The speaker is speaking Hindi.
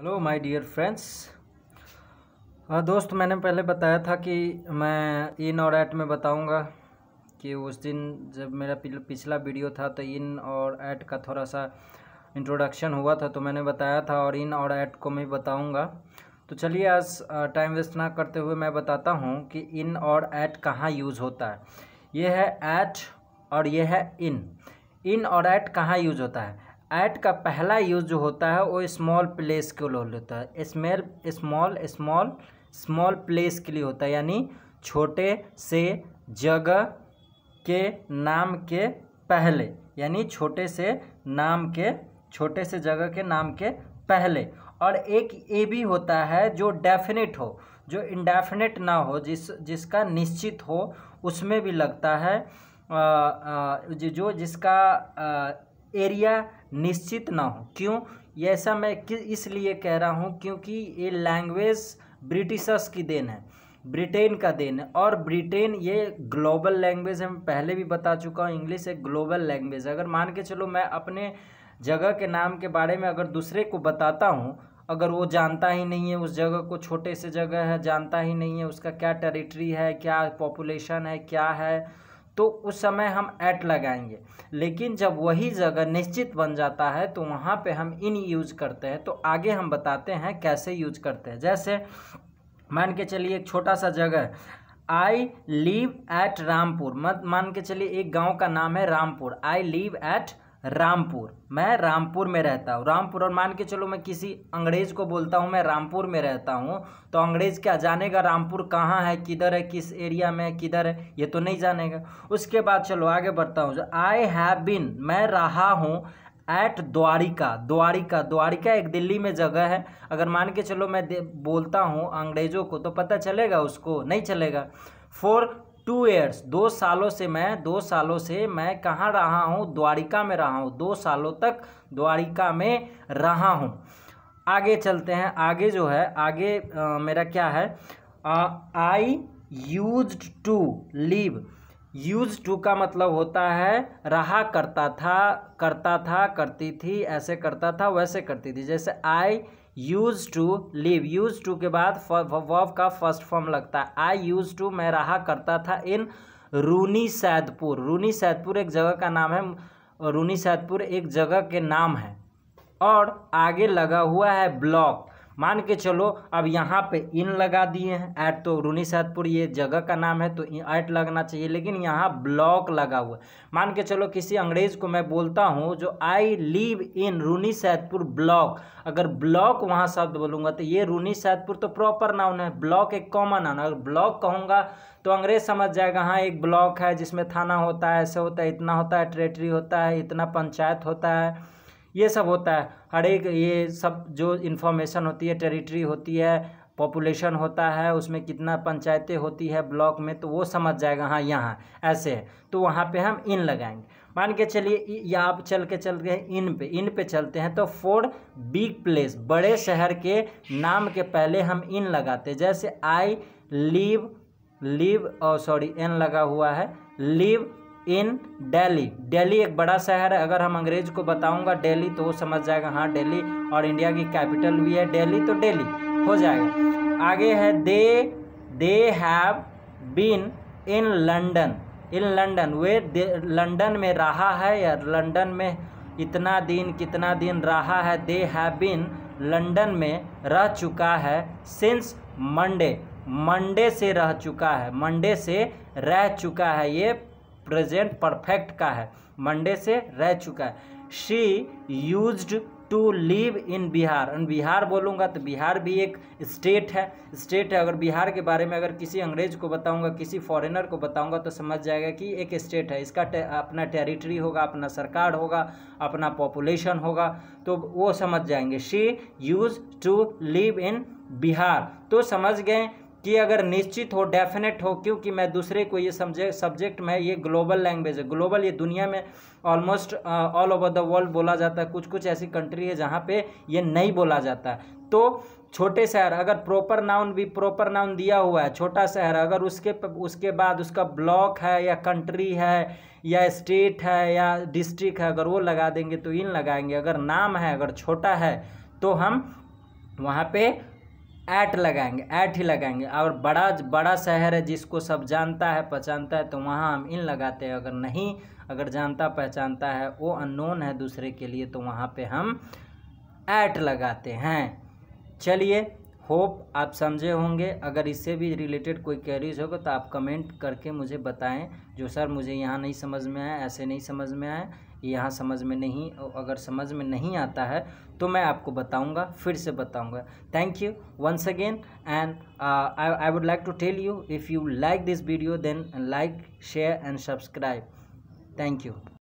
हेलो माय डियर फ्रेंड्स दोस्त मैंने पहले बताया था कि मैं इन और ऐट में बताऊंगा कि उस दिन जब मेरा पिछला वीडियो था तो इन और ऐट का थोड़ा सा इंट्रोडक्शन हुआ था तो मैंने बताया था और इन और ऐट को मैं बताऊंगा तो चलिए आज टाइम वेस्ट ना करते हुए मैं बताता हूँ कि इन और ऐट कहाँ यूज़ होता है ये है ऐट और यह है इन इन और ऐट कहाँ यूज़ होता है ऐट का पहला यूज जो होता है वो स्मॉल प्लेस के लिए होता है smell small small small place के लिए होता है यानी छोटे से जगह के नाम के पहले यानी छोटे से नाम के छोटे से जगह के नाम के पहले और एक ए भी होता है जो डेफिनेट हो जो इंडेफिनेट ना हो जिस जिसका निश्चित हो उसमें भी लगता है आ, आ, जो जिसका आ, एरिया निश्चित ना हो क्यों ये ऐसा मैं इसलिए कह रहा हूँ क्योंकि ये लैंग्वेज ब्रिटिशर्स की देन है ब्रिटेन का देन है और ब्रिटेन ये ग्लोबल लैंग्वेज है मैं पहले भी बता चुका हूँ इंग्लिश एक ग्लोबल लैंग्वेज अगर मान के चलो मैं अपने जगह के नाम के बारे में अगर दूसरे को बताता हूँ अगर वो जानता ही नहीं है उस जगह को छोटे से जगह है जानता ही नहीं है उसका क्या टेरिटरी है क्या पॉपुलेशन है क्या है तो उस समय हम ऐट लगाएंगे लेकिन जब वही जगह निश्चित बन जाता है तो वहाँ पे हम इन यूज करते हैं तो आगे हम बताते हैं कैसे यूज करते हैं जैसे मान के चलिए एक छोटा सा जगह आई लिव एट रामपुर मत मान के चलिए एक गांव का नाम है Rampur I live at Rampur मैं रामपुर में रहता हूँ रामपुर और मान के चलो मैं किसी अंग्रेज को बोलता हूँ मैं रामपुर में रहता हूँ तो अंग्रेज क्या जानेगा रामपुर कहाँ है किधर है किस एरिया में है किधर है ये तो नहीं जानेगा उसके बाद चलो आगे बढ़ता हूँ आई हैव बिन मैं रहा हूँ एट द्वारिका द्वारिका द्वारिका एक दिल्ली में जगह है अगर मान के चलो मैं बोलता हूँ अंग्रेज़ों को तो पता चलेगा उसको नहीं चलेगा फोर टू ईयर्स दो सालों से मैं दो सालों से मैं कहाँ रहा हूँ द्वारिका में रहा हूँ दो सालों तक द्वारिका में रहा हूँ आगे चलते हैं आगे जो है आगे आ, मेरा क्या है I use to leave use to का मतलब होता है रहा करता था करता था करती थी ऐसे करता था वैसे करती थी जैसे I use to live use to के बाद वर्ब का फर्स्ट फॉर्म लगता है आई यूज टू मैं रहा करता था इन रूनी सैदपुर रूनी सैदपुर एक जगह का नाम है रूनी सैदपुर एक जगह के नाम है और आगे लगा हुआ है ब्लॉक मान के चलो अब यहाँ पे इन लगा दिए हैं ऐट तो रूनी सैदपुर ये जगह का नाम है तो ऐट लगना चाहिए लेकिन यहाँ ब्लॉक लगा हुआ है मान के चलो किसी अंग्रेज़ को मैं बोलता हूँ जो I live in Runi Saidpur block अगर ब्लॉक वहाँ शब्द बोलूँगा तो ये रूनी सैदपुर तो प्रॉपर नाउन है ब्लॉक एक कॉमन नाउन अगर ब्लॉक कहूँगा तो अंग्रेज़ समझ जाएगा हाँ एक ब्लॉक है जिसमें थाना होता है ऐसे होता है इतना होता है टेरेटरी होता है इतना पंचायत होता है ये सब होता है हर एक ये सब जो इन्फॉर्मेशन होती है टेरिटरी होती है पॉपुलेशन होता है उसमें कितना पंचायतें होती है ब्लॉक में तो वो समझ जाएगा हाँ यहाँ ऐसे है तो वहाँ पे हम इन लगाएंगे मान के चलिए या आप चल के चल गए इन पे इन पे चलते हैं तो फोर बिग प्लेस बड़े शहर के नाम के पहले हम इन लगाते हैं जैसे आई लिव लिव और सॉरी एन लगा हुआ है लिव इन दिल्ली दिल्ली एक बड़ा शहर है अगर हम अंग्रेज को बताऊंगा दिल्ली तो वो समझ जाएगा हाँ दिल्ली और इंडिया की कैपिटल भी है दिल्ली तो दिल्ली हो जाएगा आगे है they they have been in London in London वे लंडन में रहा है या लंडन में इतना दिन कितना दिन रहा है दे हैव बीन लंडन में रह चुका है सिंस मंडे मंडे से रह चुका है मंडे से रह चुका है ये प्रेजेंट परफेक्ट का है मंडे से रह चुका है she use to live in Bihar and Bihar बोलूँगा तो बिहार भी एक स्टेट है स्टेट है अगर बिहार के बारे में अगर किसी अंग्रेज को बताऊँगा किसी फॉरेनर को बताऊँगा तो समझ जाएगा कि एक स्टेट है इसका टे, अपना टेरिटरी होगा अपना सरकार होगा अपना पॉपुलेशन होगा तो वो समझ जाएंगे she use to live in Bihar तो समझ गए कि अगर निश्चित हो डेफिनेट हो क्योंकि मैं दूसरे को ये समझे सब्जेक्ट में ये ग्लोबल लैंग्वेज है ग्लोबल ये दुनिया में almost all over the world बोला जाता है कुछ कुछ ऐसी कंट्री है जहाँ पे ये नहीं बोला जाता तो छोटे शहर अगर प्रॉपर नाउन भी प्रॉपर नाउन दिया हुआ है छोटा शहर अगर उसके उसके बाद उसका ब्लॉक है या कंट्री है या स्टेट है या डिस्ट्रिक्ट है अगर वो लगा देंगे तो इन लगाएंगे अगर नाम है अगर छोटा है तो हम वहाँ पे ऐट लगाएंगे ऐट ही लगाएंगे और बड़ा बड़ा शहर है जिसको सब जानता है पहचानता है तो वहाँ हम इन लगाते हैं अगर नहीं अगर जानता पहचानता है वो अननोन है दूसरे के लिए तो वहाँ पे हम ऐट लगाते हैं चलिए होप आप समझे होंगे अगर इससे भी रिलेटेड कोई क्वेरीज होगा तो आप कमेंट करके मुझे बताएं जो सर मुझे यहाँ नहीं समझ में आया ऐसे नहीं समझ में आया यहाँ समझ में नहीं अगर समझ में नहीं आता है तो मैं आपको बताऊंगा फिर से बताऊंगा thank you once again and I I would like to tell you if you like this video then like share and subscribe thank you